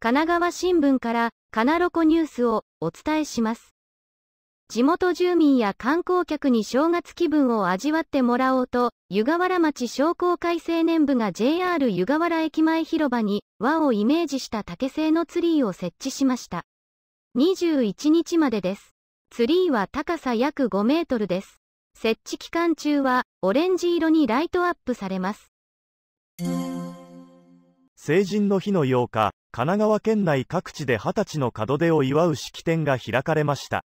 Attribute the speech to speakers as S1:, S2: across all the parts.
S1: 神奈川新聞からカナロコニュースをお伝えします。地元住民や観光客に正月気分を味わってもらおうと、湯河原町商工会青年部が JR 湯河原駅前広場に和をイメージした竹製のツリーを設置しました。21日までです。ツリーは高さ約5メートルです。設置期間中はオレンジ色にライトアップされます。
S2: 成人の日の8日、神奈川県内各地で20歳の門出を祝う式典が開かれました。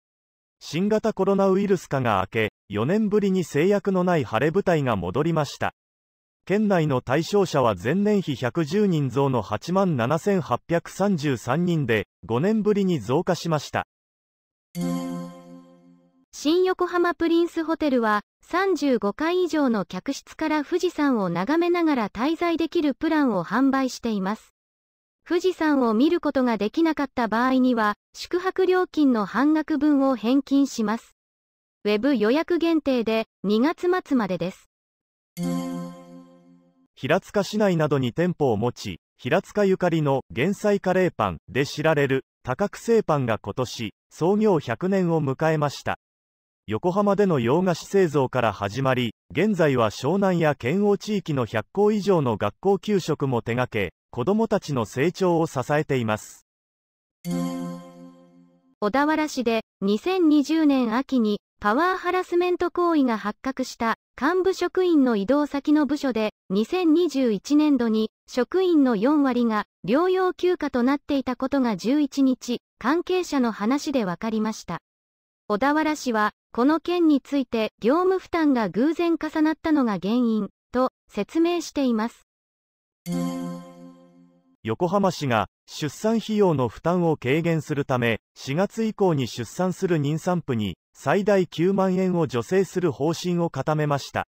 S2: 新型コロナウイルス化が明け、4年ぶりに制約のない晴れ舞台が戻りました。県内の対象者は前年比110人増の8万7833人で、5年ぶりに増加しました。
S1: 新横浜プリンスホテルは35階以上の客室から富士山を眺めながら滞在できるプランを販売しています。富士山を見ることができなかった場合には宿泊料金の半額分を返金します。ウェブ予約限定で2月末までです。
S2: 平塚市内などに店舗を持ち、平塚ゆかりの減災カレーパンで知られる多角製パンが今年創業100年を迎えました。横浜での洋菓子製造から始まり、現在は湘南や県央地域の100校以上の学校給食も手掛け、子どもたちの成長を支えています。
S1: 小田原市で2020年秋にパワーハラスメント行為が発覚した幹部職員の移動先の部署で2021年度に職員の4割が療養休暇となっていたことが11日関係者の話で分かりました。小田原市はこの件について業務負担が偶然重なったのが原因と説明しています
S2: 横浜市が出産費用の負担を軽減するため4月以降に出産する妊産婦に最大9万円を助成する方針を固めました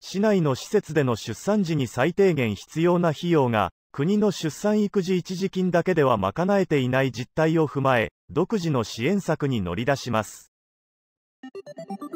S2: 市内の施設での出産時に最低限必要な費用が国の出産育児一時金だけでは賄えていない実態を踏まえ独自の支援策に乗り出します Thank you.